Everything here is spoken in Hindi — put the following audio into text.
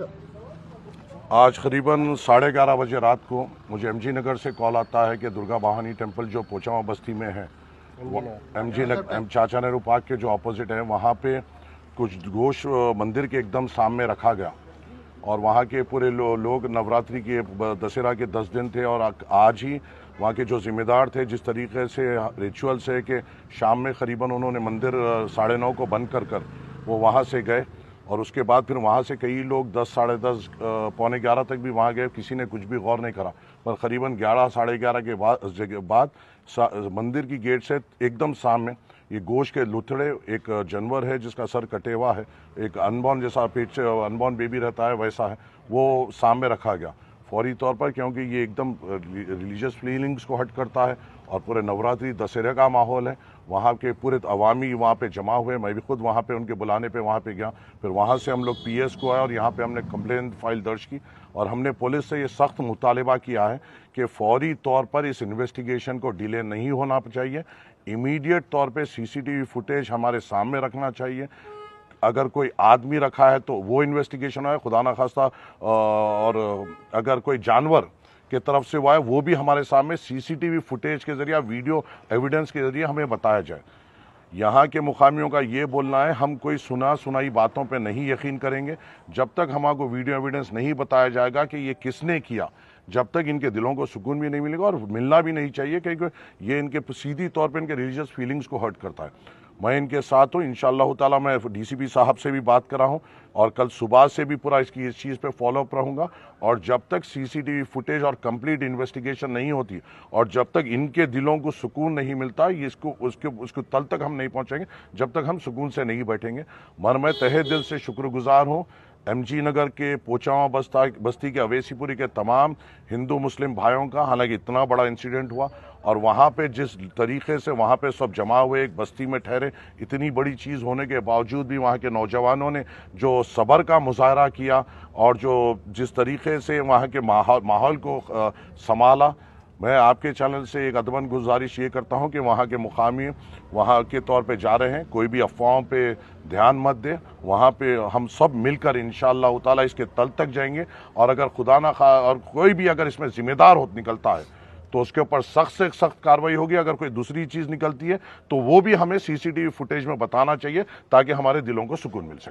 आज करीबन साढ़े ग्यारह बजे रात को मुझे एमजी नगर से कॉल आता है कि दुर्गा बहानी टेम्पल जो पोचावा बस्ती में है एम जी नगर अच्छा, चाचा नेहरू पार्क के जो अपोजिट है वहाँ पे कुछ घोष मंदिर के एकदम सामने रखा गया और वहाँ के पूरे लो, लोग नवरात्रि के दशहरा के दस दिन थे और आज ही वहाँ के जो जिम्मेदार थे जिस तरीके से रिचुअल्स है कि शाम में करीबन उन्होंने मंदिर साढ़े नौ को बंद कर कर वो वहाँ से गए और उसके बाद फिर वहाँ से कई लोग दस साढ़े दस पौने ग्यारह तक भी वहाँ गए किसी ने कुछ भी गौर नहीं करा पर करीबन ग्यारह साढ़े ग्यारह के बाद जगह बाद मंदिर की गेट से एकदम सामने ये गोश के लुथड़े एक जानवर है जिसका सर कटे हुआ है एक अनबॉर्न जैसा पेट से अनबॉर्न बेबी रहता है वैसा है वो सामने रखा गया फौरी तौर पर क्योंकि ये एकदम रिलीजियस फीलिंग्स को हट करता है और पूरे नवरात्रि दशहरे का माहौल है वहाँ के पूरे अवामी वहाँ पे जमा हुए मैं भी खुद वहाँ पे उनके बुलाने पे वहाँ पे गया फिर वहाँ से हम लोग पीएस को आए और यहाँ पे हमने कंप्लेन फाइल दर्ज की और हमने पुलिस से ये सख्त मुतालबा किया है कि फौरी तौर पर इस इन्वेस्टिगेशन को डिले नहीं होना चाहिए इमीडिएट तौर टी वी फुटेज हमारे सामने रखना चाहिए अगर कोई आदमी रखा है तो वो इन्वेस्टिगेशन है खुदा ना खास्ता और अगर कोई जानवर के तरफ से हुआ है वो भी हमारे सामने सीसीटीवी फुटेज के जरिए वीडियो एविडेंस के जरिए हमें बताया जाए यहाँ के मुकामियों का ये बोलना है हम कोई सुना सुनाई बातों पे नहीं यकीन करेंगे जब तक हमारे वीडियो एविडेंस नहीं बताया जाएगा कि ये किसने किया जब तक इनके दिलों को सुकून भी नहीं मिलेगा और मिलना भी नहीं चाहिए क्योंकि ये इनके सीधी तौर पे इनके रिलीजियस फीलिंग्स को हर्ट करता है मैं इनके साथ हूँ इन ताला मैं डीसीपी साहब से भी बात रहा हूँ और कल सुबह से भी पूरा इसकी इस चीज़ पे फॉलोअप रहूँगा और जब तक सीसीटीवी फुटेज और कंप्लीट इन्वेस्टिगेशन नहीं होती और जब तक इनके दिलों को सुकून नहीं मिलता ये इसको उसके उसको तल तक हम नहीं पहुँचेंगे जब तक हम सुकून से नहीं बैठेंगे मर मैं तहे दिल से शुक्रगुजार हूँ एमजी नगर के पोचावा बस्ता बस्ती के अवेसीपुरी के तमाम हिंदू मुस्लिम भाइयों का हालांकि इतना बड़ा इंसिडेंट हुआ और वहाँ पे जिस तरीके से वहाँ पे सब जमा हुए एक बस्ती में ठहरे इतनी बड़ी चीज़ होने के बावजूद भी वहाँ के नौजवानों ने जो सब्र का मुजाहरा किया और जो जिस तरीके से वहाँ के माहौल माहौल को संभाला मैं आपके चैनल से एक अदबन गुजारिश ये करता हूँ कि वहाँ के मुकामी वहाँ के तौर पे जा रहे हैं कोई भी अफवाहों पे ध्यान मत दें वहाँ पे हम सब मिलकर इन ताला इसके तल तक जाएंगे और अगर खुदा ना खा और कोई भी अगर इसमें ज़िम्मेदार हो निकलता है तो उसके ऊपर सख्त से सख्त कार्रवाई होगी अगर कोई दूसरी चीज़ निकलती है तो वो भी हमें वी फुटेज में बताना चाहिए ताकि हमारे दिलों को सुकून मिल सके